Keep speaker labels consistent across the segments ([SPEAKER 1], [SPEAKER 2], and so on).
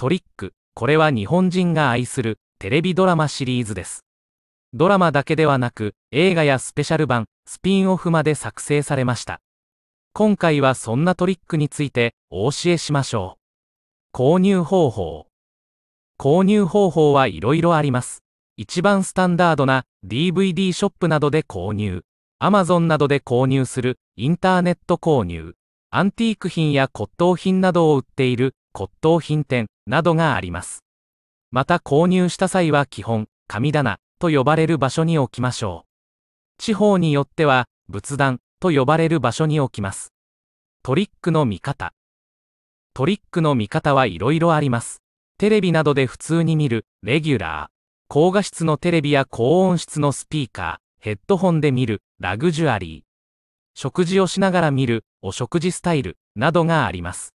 [SPEAKER 1] トリック、これは日本人が愛するテレビドラマシリーズです。ドラマだけではなく、映画やスペシャル版、スピンオフまで作成されました。今回はそんなトリックについてお教えしましょう。購入方法。購入方法はいろいろあります。一番スタンダードな DVD ショップなどで購入。Amazon などで購入するインターネット購入。アンティーク品や骨董品などを売っている骨董品店などがあります。また購入した際は基本、神棚と呼ばれる場所に置きましょう。地方によっては仏壇と呼ばれる場所に置きます。トリックの見方。トリックの見方はいろいろあります。テレビなどで普通に見る、レギュラー。高画質のテレビや高音質のスピーカー、ヘッドホンで見る、ラグジュアリー。食事をしながら見る、お食事スタイル、などがあります。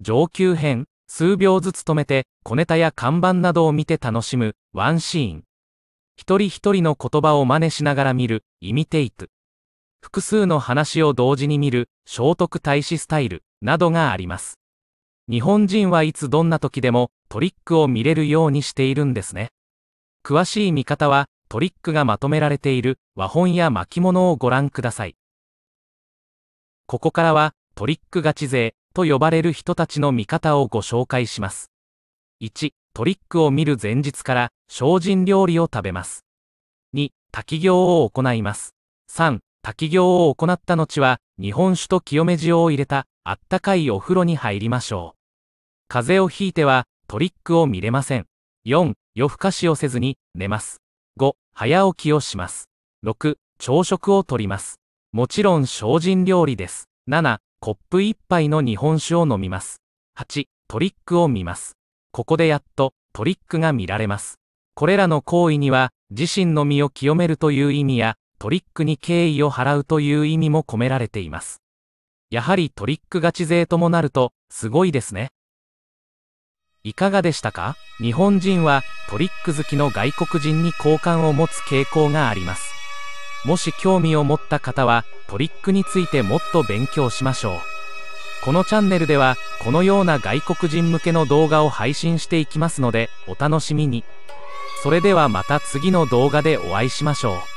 [SPEAKER 1] 上級編、数秒ずつ止めて、小ネタや看板などを見て楽しむ、ワンシーン。一人一人の言葉を真似しながら見る、イミテイト。複数の話を同時に見る、聖徳太子スタイル、などがあります。日本人はいつどんな時でもトリックを見れるようにしているんですね。詳しい見方はトリックがまとめられている和本や巻物をご覧ください。ここからはトリックガチ勢と呼ばれる人たちの見方をご紹介します。1、トリックを見る前日から精進料理を食べます。2、滝行を行います。3、滝行を行った後は、日本酒と清め塩を入れたあったかいお風呂に入りましょう。風邪をひいてはトリックを見れません。4、夜更かしをせずに寝ます。5、早起きをします。6、朝食をとります。もちろん精進料理です。7、コップ一杯の日本酒を飲みます。8、トリックを見ます。ここでやっとトリックが見られます。これらの行為には、自身の身を清めるという意味や、トリックに敬意を払うという意味も込められています。やはりトリックガチ勢ともなると、すごいですね。いかがでしたか日本人はトリック好きの外国人に好感を持つ傾向があります。もし興味を持った方はトリックについてもっと勉強しましょうこのチャンネルではこのような外国人向けの動画を配信していきますのでお楽しみにそれではまた次の動画でお会いしましょう